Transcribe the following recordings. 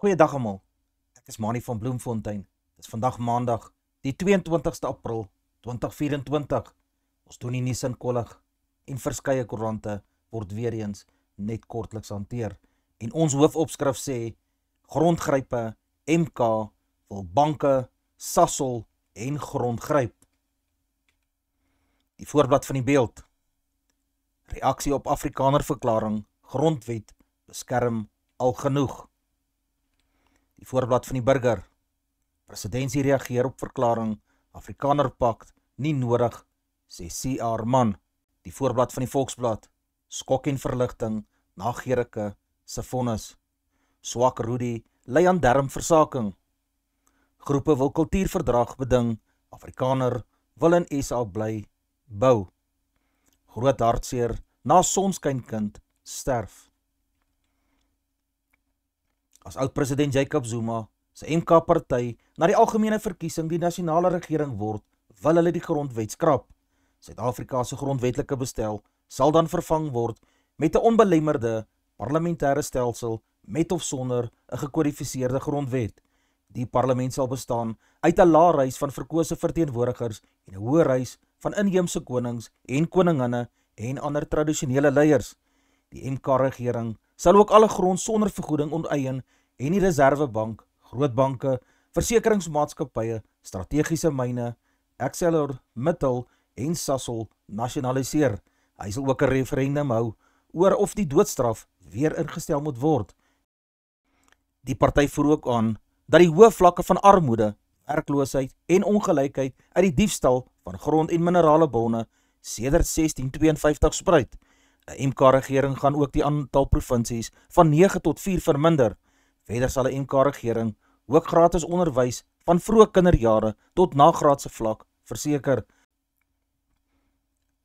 Goeiedag almal. Ek is Mani van Bloemfontein. Dit is vandag Maandag, die 22ste April 2024. Ons doen die nuus in kollig en verskeie koerante word weer eens net kortliks hanteer. En ons hoofopskrif sê: Grondgrype MK wil banke sassel en grondgryp. Die voorblad van die beeld. Reaksie op Afrikaner verklaring: Grondwet beskerm al genoeg. Die voorblad van die burger. Presidentsie reageer op verklaring Afrikanerpak nie nodig sê CR man. Die voorblad van die Volksblad. Skok en verligting na Gerike se vonnis. Swak Rudi lei aan darmversaking. Groepe wil kultuurverdrag beding. Afrikaner wil in SA bly bou. Groot hartseer na sonskynkind sterf as oud-president Jacob Zuma se MK-party na die algemene verkiesing die nasionale regering word, wil hulle die grondwet skrap. Suid-Afrika se grondwetlike bestel sal dan vervang word met 'n onbelemmerde parlementêre stelsel met of sonder 'n gekwalifiseerde grondwet. Die parlement sal bestaan uit 'n lae reis van verkose verteenwoordigers en 'n hoë reis van inheemse konings en koninginne en ander tradisionele leiers. Die MK-regering sal ook alle grond sonder vergoeding onteien en die Reservebank, groot banke, versekeringsmaatskappye, strategiese myne, Excelor, Mittal en Sasol nasionaliseer. Hy sal ook 'n referendum hou oor of die doodstraf weer ingestel moet word. Die party voer ook aan dat die hoë vlakke van armoede, werkloosheid en ongelykheid uit die diefstal van grond en minerale bronne sedert 1652 spruit. 'n MK-regering gaan ook die aantal provinsies van 9 tot 4 verminder. Verder sal 'n MK-regering ook gratis onderwys van vroeë kinderjare tot nagraadse vlak verseker.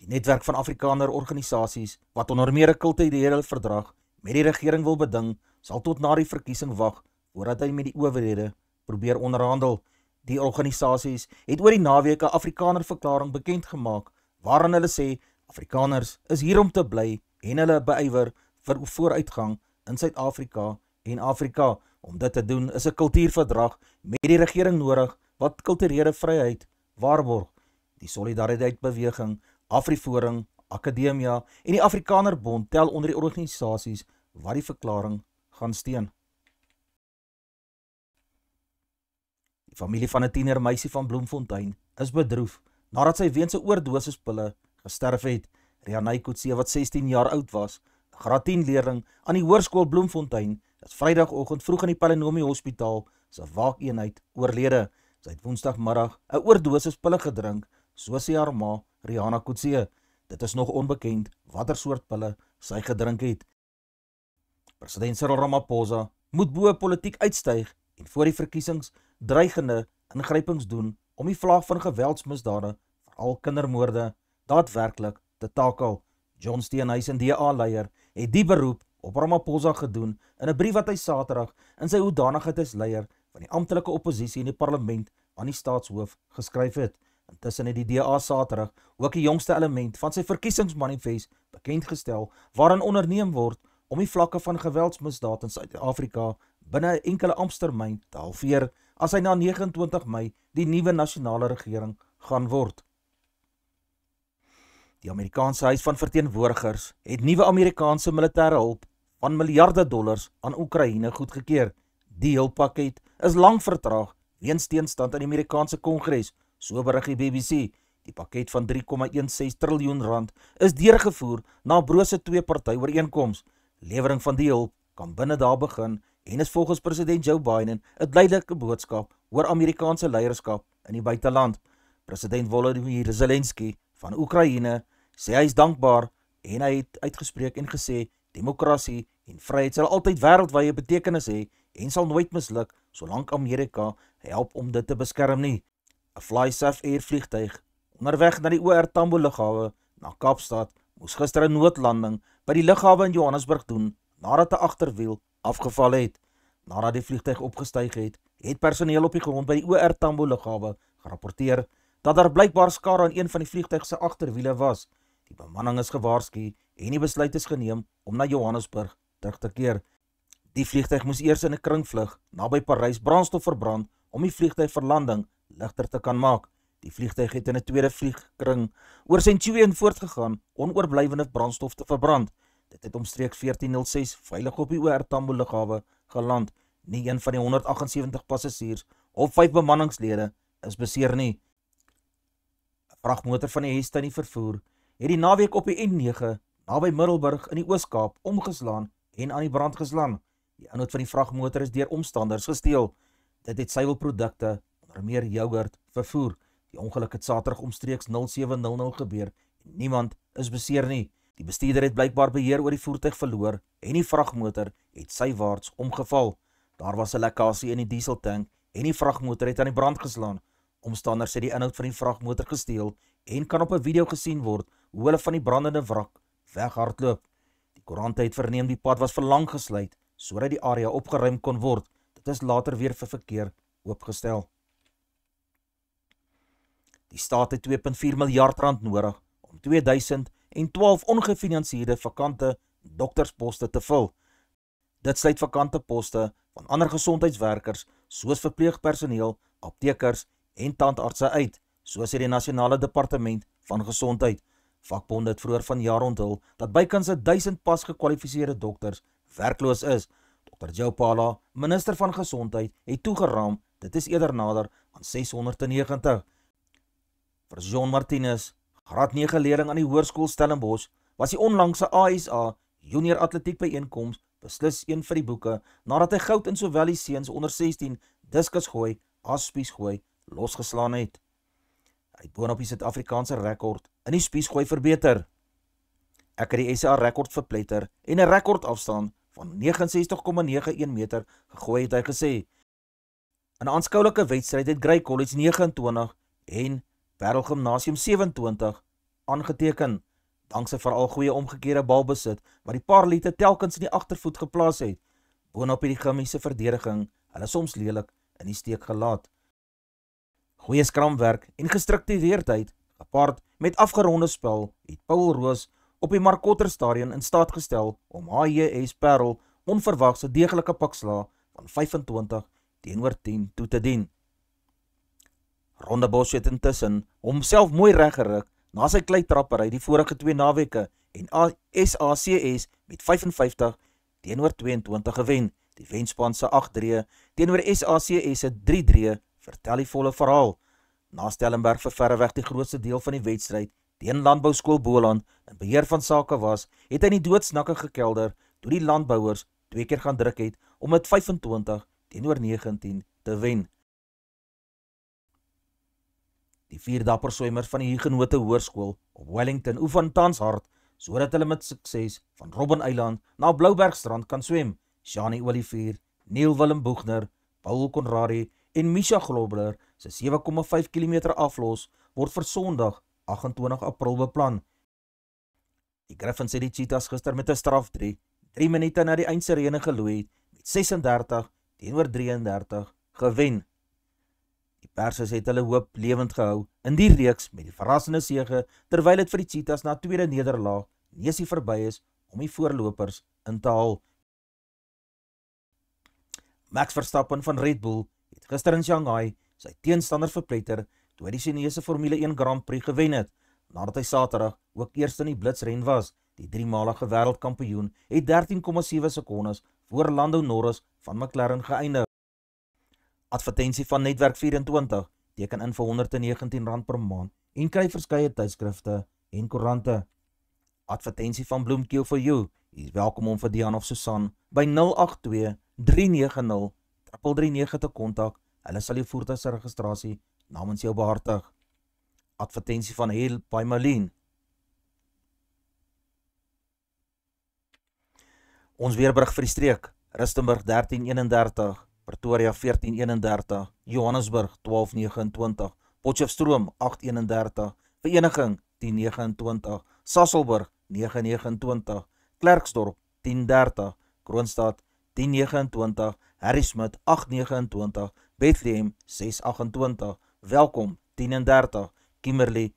Die netwerk van Afrikaner organisasies wat onder meer 'n kulturele verdrag met die regering wil beding, sal tot na die verkiesing wag voordat hy met die owerhede probeer onderhandel. Die organisasies het oor die naweek 'n Afrikaner verklaring bekend gemaak waarin hulle sê Afrikaners is hier om te bly en hulle beywer vir vooruitgang in Suid-Afrika en Afrika. Om dit te doen is 'n kultuurverdrag met die regering nodig wat kulturele vryheid waarborg. Die Solidariteit Beweging, AfriForum, Akademia en die Afrikaner Bond tel onder die organisasies wat die verklaring gaan steun. Die familie van 'n tiener meisie van Bloemfontein is bedroef nadat sy weens 'n oordosis pille gesterf het. Rianay Kutse wat 16 jaar oud was, graad 10 leerling aan die hoërskool Bloemfontein dat Vrydagoggend vroeg in die Palenomi Hospitaal se waakeenheid oorlede. Sy het Woensdagmiddag 'n oordosis pille gedrink, soos haar ma, Rihanna Kutsie. Dit is nog onbekend watter soort pille sy gedrink het. President Cyril Ramaphosa moet bo politiek uitstyg en voor die verkiesings dreigende ingrypings doen om die vlaag van geweldsmisdade, veral kindermoorde, daadwerklik te takel. John Steenhuisen, DA-leier, het die beroep op Ramaphosa gedoen in 'n brief wat hy Saterdag in sy hoedanigheid as leier van die amptelike oppositie in die parlement aan die staatshoof geskryf het. Intussen het die DA Saterdag ook die jongste element van sy verkiesingsmanifest bekend gestel waarin onderneem word om die vlakke van geweldsmisdaad in Suid-Afrika binne 'n enkele amptstermyn te halveer as hy na 29 Mei die nuwe nasionale regering gaan word. Die Amerikaanse Huis van Verteenwoordigers het nuwe Amerikaanse militêre hulp van miljarde dollars aan Oekraïne goedgekeur. Die hulppakket is lank vertraag weens teenstand in die Amerikaanse Kongres, so berig die BBC. Die pakket van 3,16 triljoen rand is deurgevoer na brose twee party ooreenkoms. Lewering van die hulp kan binne daardie begin en is volgens president Joe Biden 'n duidelike boodskap oor Amerikaanse leierskap in die buiteland. President Volodymyr Zelensky van Oekraïne sê hy is dankbaar en hy het uitgespreek en gesê demokrasie en vryheid sal altyd wêreldwye betekenis hê en sal nooit misluk solank Amerika help om dit te beskerm nie. 'n Flysaf Air vliegtyg onderweg na die OR Tambo lughawe na Kaapstad moes gister 'n noodlanding by die lughawe in Johannesburg doen nadat 'n agterwiel afgeval het. Nadat die vliegtyg opgestyg het, het personeel op die grond by die OR Tambo lughawe gerapporteer dat daar blykbaar skade aan een van die vliegtyg se agterwiele was. Die bemanning is gewaarsku en die besluit is geneem om na Johannesburg 30 keer. Die vliegtuig moes eers in 'n kring vlug, naby Parys brandstof verbrand om die vliegtuig vir landing ligter te kan maak. Die vliegtuig het in 'n tweede vliegkring oor Centurion voortgegaan, onoorblywende brandstof te verbrand. Dit het omstreeks 14:06 veilig op die OR Tambo lughawe geland. Nie een van die 178 passasiers of vyf bemanningslede is beseer nie. 'n Vragmotor van die Hestani vervoer het die naweek op die N9 naby Middelburg in die Oos-Kaap omgeslaan en aan die brand geslaan. Die inhoud van die vragmotor is deur omstanders gesteel. Dit het suiwelprodukte, onder meer jogurt, vervoer. Die ongeluk het Saterdag omstreeks 07:00 gebeur en niemand is beseer nie. Die bestuurder het blykbaar beheer oor die voertuig verloor en die vragmotor het sywaarts omgeval. Daar was 'n lekkasie in die dieseltank en die vragmotor het aan die brand geslaan. Omstanders sê die inhoud van die vragmotor gesteel en kan op 'n video gesien word hoe hulle van die brandende wrak weghardloop. Koerante het verneem die pad was verlang gesluit sodat die area opgeruim kon word. Dit is later weer vir verkeer oopgestel. Die staat het 2.4 miljard rand nodig om 2012 ongefinansierde vakante doktersposte te vul. Dit sluit vakante poste van ander gesondheidswerkers soos verpleegpersoneel, aptekers en tandartse uit, soos het die nasionale departement van gesondheid Vakbonde het vroeër vanjaar onthul dat bykans 1000 pas gekwalifiseerde dokters werkloos is. Dr. Joe Pala, minister van gesondheid, het toegeraam dit is eerder nader aan 690. Vir Jean Martinez, graad 9 leerling aan die Hoërskool Stellenbosch, was die onlangse ASA junior atletiek byeenkoms beslis een vir die boeke nadat hy goud in sowel die seuns onder 16 diskus gooi as spies gooi losgeslaan het. Hy boon op die Suid-Afrikaanse rekord in die spiesgooi verbeter. Ek het die SA rekord verpletter en 'n rekord afstand van 69,91 meter gegooi het hy gesê. In 'n aanskoulike wedstryd het Grey College 29 en Parel Gimnasium 27 aangeteken dankse veral goeie omgekeerde balbesit wat die paar liete telkens in die agtervoet geplaas het boonop hierdie gimmiese verdediging hulle soms lelik in die steek gelaat goeie skramwerk en gestruktureerdheid gepaard met afgeronde spel het Paul Roos op die Markotter Stadion in staat gestel om HJS Parel onverwags 'n deeglike pakslag van 25 teenoor 10 toe te dien. Rondebos het intussen homself mooi reggerig na sy kleitrappery die vorige twee naweke en SACS met 55 teenoor 22 gewen. Die wenspan se 8-3 teenoor SACS se 3-3 vertel die volle verhaal. Na Stellenberg vir verreweg die grootste deel van die wedstryd teen Landbouskool Boland in beheer van sake was, het hy in die doodsnakke gekelder toe die landbouers twee keer gaan druk het om met 25 teenoor 19 te wen. Die vier dapper swemmers van die Huguenote Hoërskool op Wellington oefen tans hard sodat hulle met sukses van Robben Eiland na Bloubergstrand kan swem. Shani Olivier, Neil Willem Boegner, Paul Konradi en Misha Grobler se 7,5 km aflos word vir Sondag 28 April beplan. Die Griffins het die Cheetahs gister met 'n straf 3, 3 minute na die eindserene geloei met 36 teenoor 33 gewen. Die Perses het hulle hoop lewend gehou in die reeks met die verrassende sege terwyl dit vir die Cheetahs na tweede nederlaag neusie verby is om die voorlopers in te haal. Max Verstappen van Red Bull Gister in Shanghai sy teenstander verpletter toe hy die Chinese Formule 1 Grand Prix gewen het. Nadat hy Saterdag ook eerste in die blitsren was, die driemalige wêreldkampioen het 13,7 sekondes voor Lando Norris van McLaren geëindig. Advertensie van Netwerk 24 teken in vir R119 per maand en kry verskeie tydskrifte en koerante. Advertensie van Bloemkeel vir jou. Jy is welkom om vir Dian of Susan by 082 390 3339 te kontak. Hulle sal jou voertuig se registrasie namens jou behartig. Advertensie van Hel by Malene. Ons weerbrug vir die streek: Rustenburg 1331, Pretoria 1431, Johannesburg 1229, Potchefstroom 831, Vereniging 1029, Sasolburg 929, Klerksdorp 1030, Kroonstad 10:29, Harry Smit 8:29, Bethlehem 6:28, Welkom 10:30, Kimberley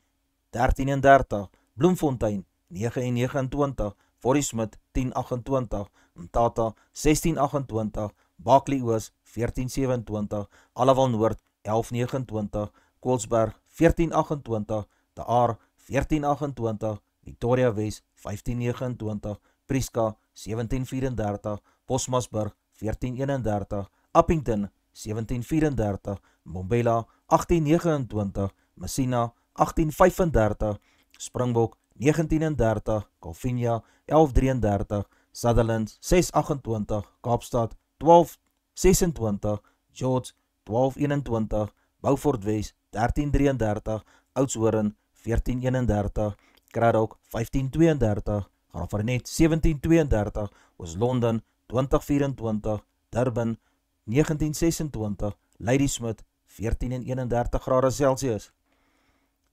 13:30, Bloemfontein 9:29, Worcester Smit 10:28, Mtata 16:28, Buckley Oos 14:27, Alawal Noord 11:29, Colesberg 14:28, De Aar 14:28, Victoria Wes 15:29, Prieska 17:34 Bosmasburg 1431, Appington 1734, Mbombela 1829, Messina 1835, Springbok 1930, Kalvinia 1133, Sutherland 628, Kaapstad 1226, George 1221, Beaufort West 1333, Oudtshoorn 1431, Craddock 1532, Graaffreinet 1732, Oos-London 1533 2024 Durban 1926 Ladysmith 14 en 31 grade Celsius.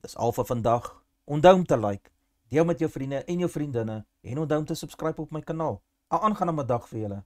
Dis al vir vandag. Onthou om te like, deel met jou vriende en jou vriendinne en onthou om te subscribe op my kanaal. 'n Aangename dag vir julle.